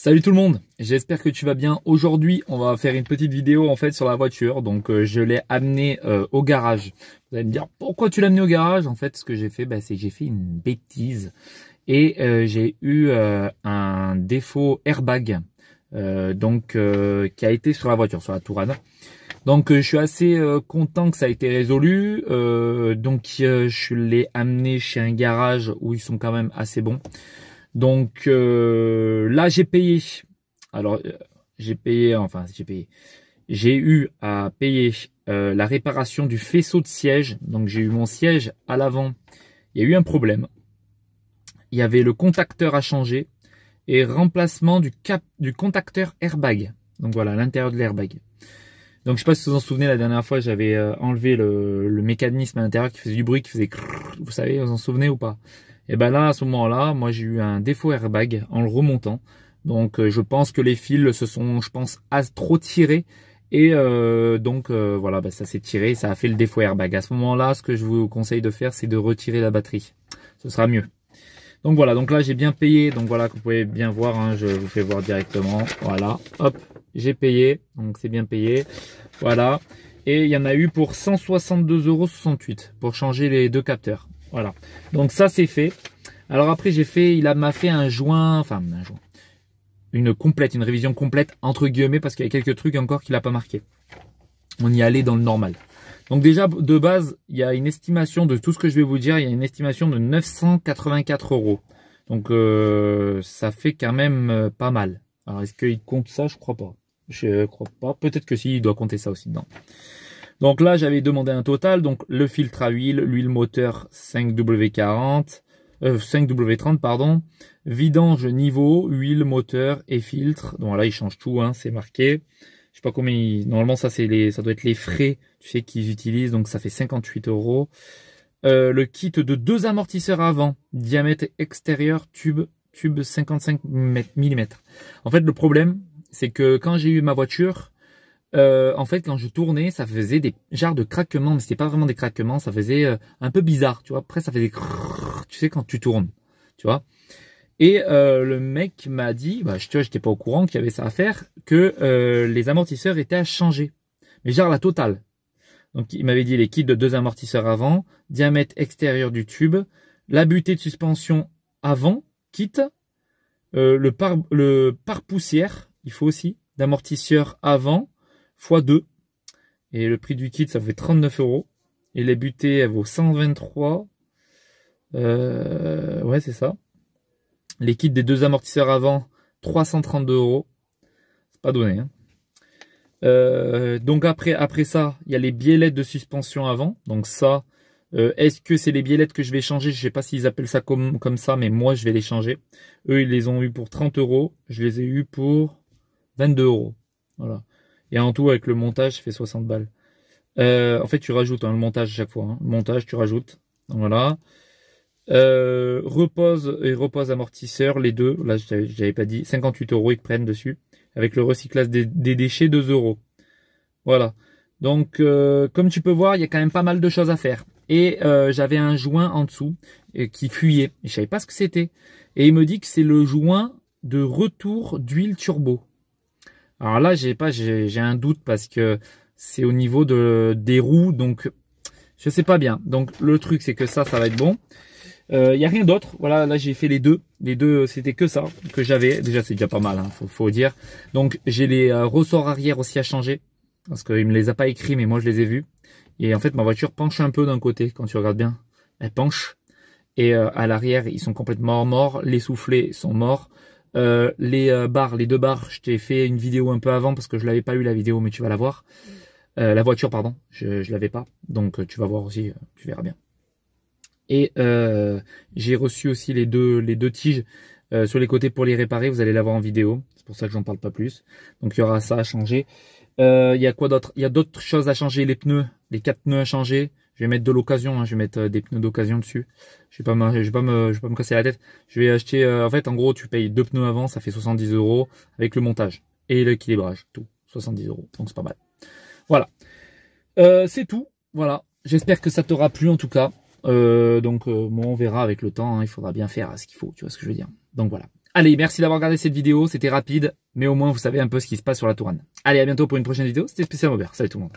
Salut tout le monde, j'espère que tu vas bien. Aujourd'hui, on va faire une petite vidéo en fait sur la voiture. Donc, euh, je l'ai amené euh, au garage. Vous allez me dire pourquoi tu l'as amené au garage En fait, ce que j'ai fait, bah, c'est que j'ai fait une bêtise et euh, j'ai eu un défaut airbag, donc qui a été sur la voiture, sur la Tourane. Donc je suis assez content que ça a été résolu. donc je l'ai amené chez un garage où ils sont quand même assez bons. Donc euh, là, j'ai payé. Alors, euh, j'ai payé, enfin, j'ai payé. J'ai eu à payer euh, la réparation du faisceau de siège. Donc, j'ai eu mon siège à l'avant. Il y a eu un problème. Il y avait le contacteur à changer et remplacement du, cap, du contacteur airbag. Donc voilà, l'intérieur de l'airbag. Donc je sais pas si vous vous en souvenez, la dernière fois j'avais enlevé le, mécanisme à l'intérieur qui faisait du bruit, qui faisait vous savez, vous en souvenez ou pas et eh ben là, à ce moment-là, moi j'ai eu un défaut airbag en le remontant. Donc euh, je pense que les fils se sont, je pense, trop tirés. Et euh, donc euh, voilà, bah, ça s'est tiré, ça a fait le défaut airbag. À ce moment-là, ce que je vous conseille de faire, c'est de retirer la batterie. Ce sera mieux. Donc voilà, donc là j'ai bien payé. Donc voilà, que vous pouvez bien voir, hein, je vous fais voir directement. Voilà, hop, j'ai payé. Donc c'est bien payé. Voilà. Et il y en a eu pour euros pour changer les deux capteurs. Voilà. Donc ça c'est fait. Alors après j'ai fait, il m'a fait un joint, enfin un joint, une complète, une révision complète entre guillemets parce qu'il y a quelques trucs encore qu'il n'a pas marqué. On y allait dans le normal. Donc déjà de base, il y a une estimation de tout ce que je vais vous dire, il y a une estimation de 984 euros. Donc euh, ça fait quand même euh, pas mal. Alors est-ce qu'il compte ça Je crois pas. Je crois pas. Peut-être que si, il doit compter ça aussi dedans. Donc là, j'avais demandé un total, donc le filtre à huile, l'huile moteur 5W40, 5W30, euh, pardon, vidange niveau, huile moteur et filtre. Donc là, ils changent tout, hein, c'est marqué. Je sais pas combien, normalement, ça, c'est les, ça doit être les frais, tu sais, qu'ils utilisent, donc ça fait 58 euros. Euh, le kit de deux amortisseurs avant, diamètre extérieur, tube, tube 55 mm. En fait, le problème, c'est que quand j'ai eu ma voiture, euh, en fait, quand je tournais, ça faisait des genres de craquements, mais c'était pas vraiment des craquements, ça faisait euh, un peu bizarre, tu vois. Après, ça faisait des tu sais quand tu tournes, tu vois. Et euh, le mec m'a dit, bah, je, tu vois, j'étais pas au courant qu'il y avait ça à faire, que les amortisseurs étaient à changer, mais genre la totale. Donc, il m'avait dit les kits de deux amortisseurs avant, diamètre extérieur du tube, la butée de suspension avant, kit, le par le pare poussière, il faut aussi d'amortisseurs avant x 2. Et le prix du kit, ça fait 39 euros. Et les butées elles vaut 123. Euh, ouais, c'est ça. Les kits des deux amortisseurs avant, 332 euros. C'est pas donné. Hein. Euh, donc après, après ça, il y a les biellettes de suspension avant. Donc ça, euh, est-ce que c'est les biellettes que je vais changer Je sais pas s'ils appellent ça comme, comme ça, mais moi je vais les changer. Eux, ils les ont eu pour 30 euros. Je les ai eu pour 22 euros. Voilà. Et en tout, avec le montage, ça fait 60 balles. Euh, en fait, tu rajoutes hein, le montage à chaque fois. Hein. Le montage, tu rajoutes. voilà. Euh, repose et repose amortisseur, les deux. Là, j'avais pas dit. 58 euros, ils prennent dessus. Avec le recyclage des, déchets, 2 euros. Voilà. Donc, euh, comme tu peux voir, il y a quand même pas mal de choses à faire. Et j'avais un joint en dessous qui fuyait. je savais pas ce que c'était. Et il me dit que c'est le joint de retour d'huile turbo. Alors là, j'ai pas, j'ai un doute parce que c'est au niveau de des roues, donc je sais pas bien. Donc le truc, c'est que ça, ça va être bon. Il euh, n'y y a rien d'autre. Voilà, là j'ai fait les deux. Les deux, c'était que ça que j'avais. Déjà, c'est déjà pas mal, hein, faut, dire. Donc j'ai les euh, ressorts arrière aussi à changer parce qu'il me les a pas écrits, mais moi je les ai vus. Et en fait, ma voiture penche un peu d'un côté quand tu regardes bien. Elle penche. Et euh, à l'arrière, ils sont complètement morts. Les soufflets sont morts. Euh, les euh, barres, les deux barres, je t'ai fait une vidéo un peu avant parce que je l'avais pas eu la vidéo, mais tu vas la voir. Mm. Euh, la voiture, pardon, je, je l'avais pas, donc tu vas voir aussi, tu verras bien. Et j'ai reçu aussi les deux, les deux tiges sur les côtés pour les réparer. Vous allez la voir en vidéo, c'est pour ça que j'en parle pas plus. Donc il y aura ça à changer. Il y a quoi d'autre Il y a d'autres choses à changer, les pneus, les quatre pneus à changer. Je vais mettre de l'occasion, hein. je vais mettre euh, des pneus d'occasion dessus. Je vais pas me, vais pas me, je vais me casser la tête. Je vais acheter, euh, en fait, en gros, tu payes deux pneus avant, ça fait 70 euros avec le montage et l'équilibrage, tout, 70 euros, donc c'est pas mal. Voilà, euh, c'est tout. Voilà, j'espère que ça t'aura plu en tout cas. donc, bon, on verra avec le temps. Hein. il faudra bien faire hein, ce qu'il faut. Tu vois ce que je veux dire. Donc voilà. Allez, merci d'avoir regardé cette vidéo. C'était rapide, mais au moins vous savez un peu ce qui se passe sur la Tourane. Allez, à bientôt pour une prochaine vidéo. C'était Spécial Robert. Salut tout le monde.